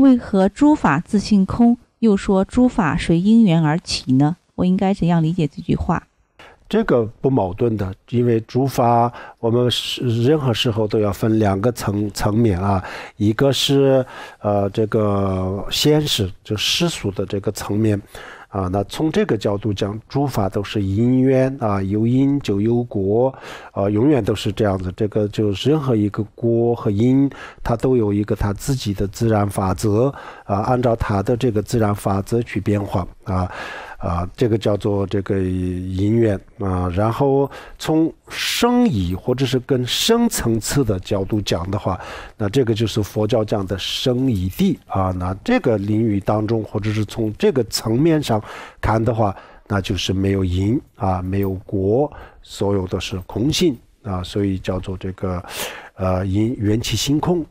为何诸法自性空，又说诸法随因缘而起呢？我应该怎样理解这句话？这个不矛盾的，因为诸法我们是任何时候都要分两个层层面啊，一个是呃这个现实就世俗的这个层面啊，那从这个角度讲，诸法都是因缘啊，有因就有果，啊，永远都是这样子。这个就任何一个果和因，它都有一个它自己的自然法则啊，按照它的这个自然法则去变化啊。啊，这个叫做这个因缘啊，然后从生意或者是更深层次的角度讲的话，那这个就是佛教讲的生意地啊，那这个领域当中或者是从这个层面上看的话，那就是没有因啊，没有果，所有都是空性啊，所以叫做这个，呃，因缘起星空。